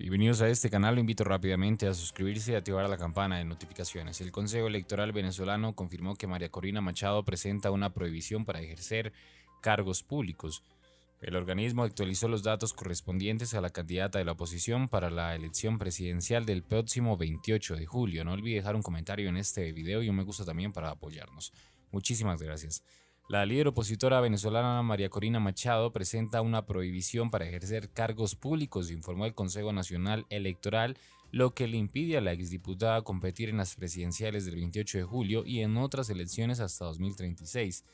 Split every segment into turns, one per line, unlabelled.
Bienvenidos a este canal, lo invito rápidamente a suscribirse y activar la campana de notificaciones. El Consejo Electoral venezolano confirmó que María Corina Machado presenta una prohibición para ejercer cargos públicos. El organismo actualizó los datos correspondientes a la candidata de la oposición para la elección presidencial del próximo 28 de julio. No olvide dejar un comentario en este video y un me gusta también para apoyarnos. Muchísimas gracias. La líder opositora venezolana María Corina Machado presenta una prohibición para ejercer cargos públicos, informó el Consejo Nacional Electoral, lo que le impide a la exdiputada competir en las presidenciales del 28 de julio y en otras elecciones hasta 2036,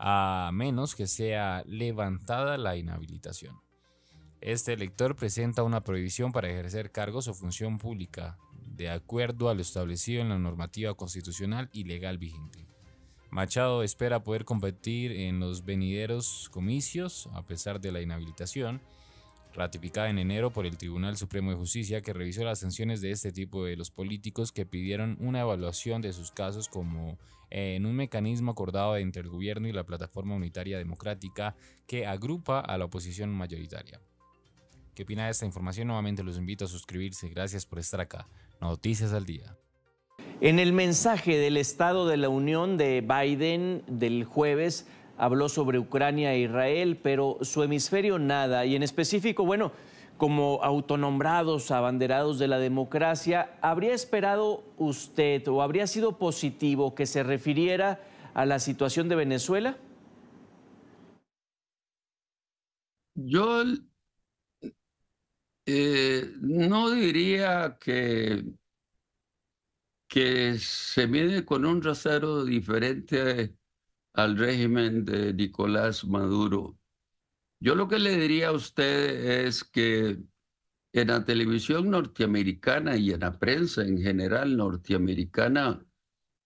a menos que sea levantada la inhabilitación. Este elector presenta una prohibición para ejercer cargos o función pública, de acuerdo a lo establecido en la normativa constitucional y legal vigente. Machado espera poder competir en los venideros comicios a pesar de la inhabilitación ratificada en enero por el Tribunal Supremo de Justicia que revisó las sanciones de este tipo de los políticos que pidieron una evaluación de sus casos como eh, en un mecanismo acordado entre el gobierno y la plataforma unitaria democrática que agrupa a la oposición mayoritaria. ¿Qué opina de esta información? Nuevamente los invito a suscribirse. Gracias por estar acá. Noticias al día.
En el mensaje del Estado de la Unión de Biden del jueves habló sobre Ucrania e Israel, pero su hemisferio nada, y en específico, bueno, como autonombrados, abanderados de la democracia, ¿habría esperado usted o habría sido positivo que se refiriera a la situación de Venezuela? Yo eh,
no diría que que se mide con un rasero diferente al régimen de Nicolás Maduro. Yo lo que le diría a usted es que en la televisión norteamericana y en la prensa en general norteamericana,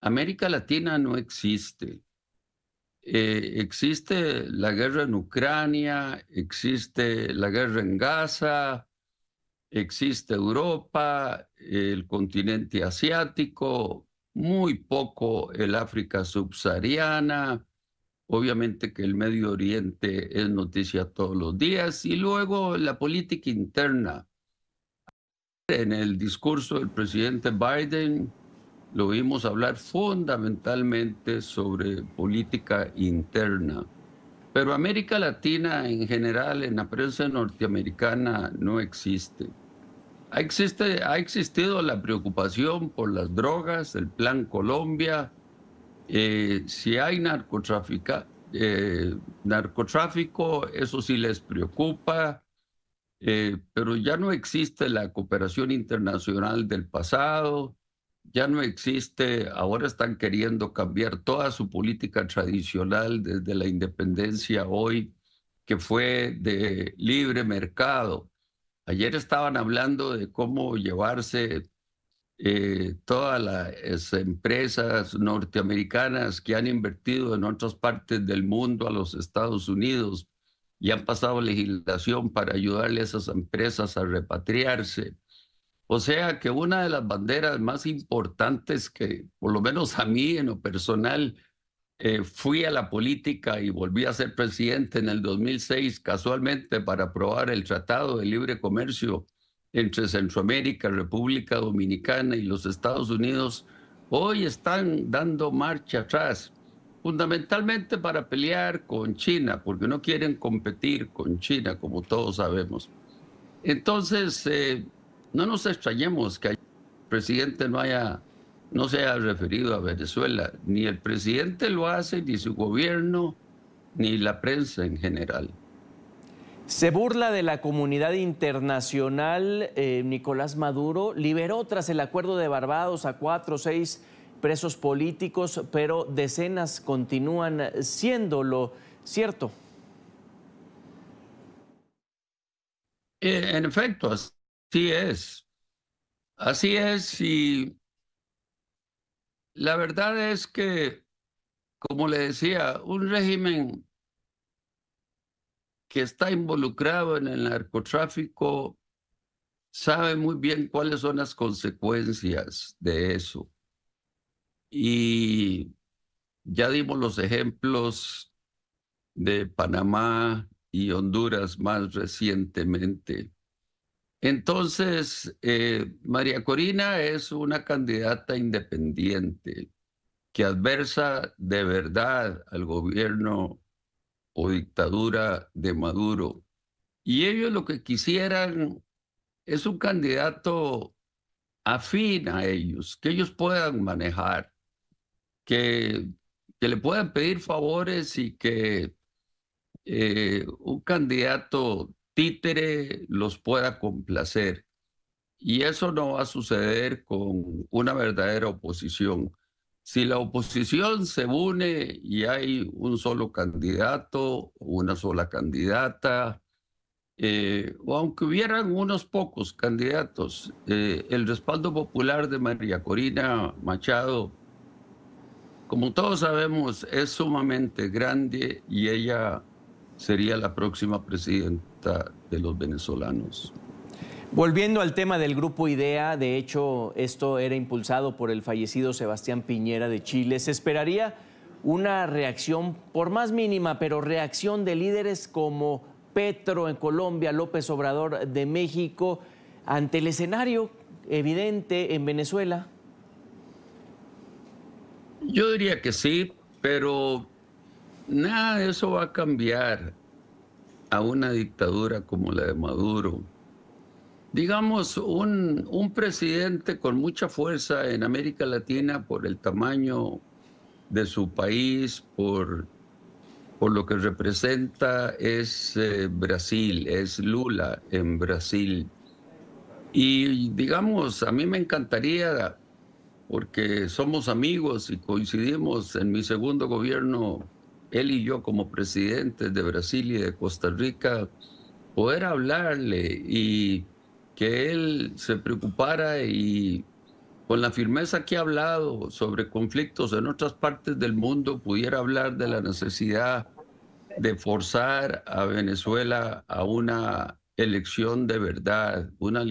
América Latina no existe. Eh, existe la guerra en Ucrania, existe la guerra en Gaza, existe Europa, el continente asiático, muy poco el África subsahariana, obviamente que el Medio Oriente es noticia todos los días, y luego la política interna. En el discurso del presidente Biden lo vimos hablar fundamentalmente sobre política interna. Pero América Latina en general en la prensa norteamericana no existe ha existido la preocupación por las drogas, el Plan Colombia, eh, si hay eh, narcotráfico, eso sí les preocupa, eh, pero ya no existe la cooperación internacional del pasado, ya no existe, ahora están queriendo cambiar toda su política tradicional desde la independencia hoy, que fue de libre mercado. Ayer estaban hablando de cómo llevarse eh, todas las empresas norteamericanas que han invertido en otras partes del mundo a los Estados Unidos y han pasado legislación para ayudarle a esas empresas a repatriarse. O sea que una de las banderas más importantes que, por lo menos a mí en lo personal, eh, fui a la política y volví a ser presidente en el 2006 casualmente para aprobar el Tratado de Libre Comercio entre Centroamérica, República Dominicana y los Estados Unidos, hoy están dando marcha atrás, fundamentalmente para pelear con China, porque no quieren competir con China, como todos sabemos. Entonces, eh, no nos extrañemos que el presidente no haya no se ha referido a Venezuela. Ni el presidente lo hace, ni su gobierno, ni la prensa en general.
Se burla de la comunidad internacional. Eh, Nicolás Maduro liberó tras el acuerdo de Barbados a cuatro o seis presos políticos, pero decenas continúan siéndolo, ¿cierto?
Eh, en efecto, así es. Así es y la verdad es que, como le decía, un régimen que está involucrado en el narcotráfico sabe muy bien cuáles son las consecuencias de eso. Y ya dimos los ejemplos de Panamá y Honduras más recientemente. Entonces, eh, María Corina es una candidata independiente que adversa de verdad al gobierno o dictadura de Maduro. Y ellos lo que quisieran es un candidato afín a ellos, que ellos puedan manejar, que, que le puedan pedir favores y que eh, un candidato títere los pueda complacer. Y eso no va a suceder con una verdadera oposición. Si la oposición se une y hay un solo candidato, una sola candidata, eh, o aunque hubieran unos pocos candidatos, eh, el respaldo popular de María Corina Machado, como todos sabemos, es sumamente grande y ella sería la próxima presidenta de los venezolanos.
Volviendo al tema del grupo IDEA, de hecho esto era impulsado por el fallecido Sebastián Piñera de Chile, se esperaría una reacción, por más mínima, pero reacción de líderes como Petro en Colombia, López Obrador de México, ante el escenario evidente en Venezuela.
Yo diría que sí, pero nada de eso va a cambiar a una dictadura como la de Maduro. Digamos, un, presidente con mucha fuerza en América Latina por el tamaño de su país, por, por lo que representa, es eh, Brasil, es Lula en Brasil. Y digamos, a mí me encantaría, porque somos amigos y coincidimos en mi segundo gobierno él y yo como presidentes de Brasil y de Costa Rica, poder hablarle y que él se preocupara y con la firmeza que ha hablado sobre conflictos en otras partes del mundo, pudiera hablar de la necesidad de forzar a Venezuela a una elección de verdad, una,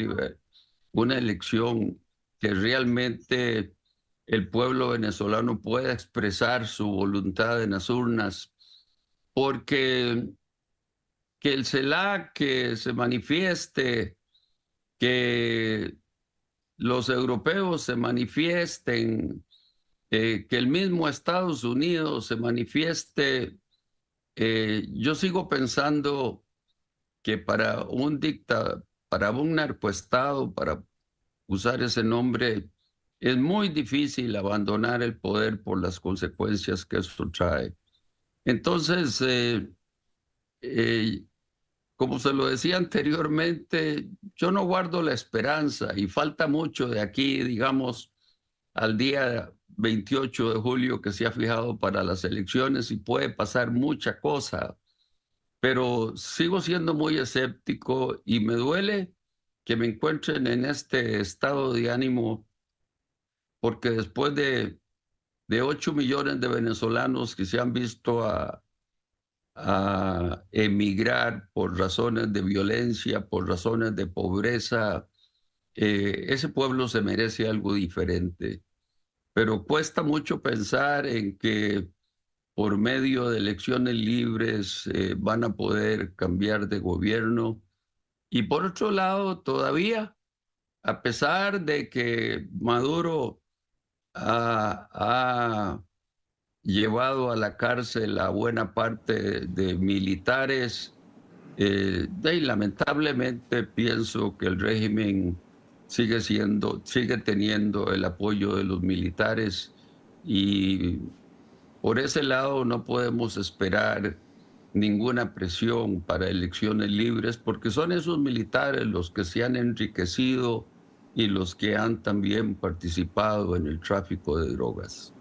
una elección que realmente el pueblo venezolano pueda expresar su voluntad en las urnas, porque que el CELAC que se manifieste, que los europeos se manifiesten, eh, que el mismo Estados Unidos se manifieste. Eh, yo sigo pensando que para un dicta, para un narcoestado, para usar ese nombre, es muy difícil abandonar el poder por las consecuencias que eso trae. Entonces, eh, eh, como se lo decía anteriormente, yo no guardo la esperanza y falta mucho de aquí, digamos, al día 28 de julio que se ha fijado para las elecciones y puede pasar mucha cosa, pero sigo siendo muy escéptico y me duele que me encuentren en este estado de ánimo porque después de, de 8 millones de venezolanos que se han visto a, a emigrar por razones de violencia, por razones de pobreza, eh, ese pueblo se merece algo diferente. Pero cuesta mucho pensar en que por medio de elecciones libres eh, van a poder cambiar de gobierno. Y por otro lado, todavía, a pesar de que Maduro ha, llevado a la cárcel a buena parte de militares. y eh, lamentablemente pienso que el régimen sigue siendo, sigue teniendo el apoyo de los militares y por ese lado no podemos esperar ninguna presión para elecciones libres porque son esos militares los que se han enriquecido y los que han también participado en el tráfico de drogas.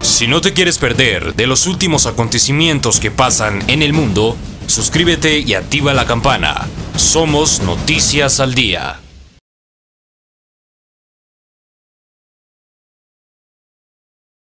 Si no te quieres perder de los últimos acontecimientos que pasan en el mundo, suscríbete y activa la campana. Somos
Noticias al Día.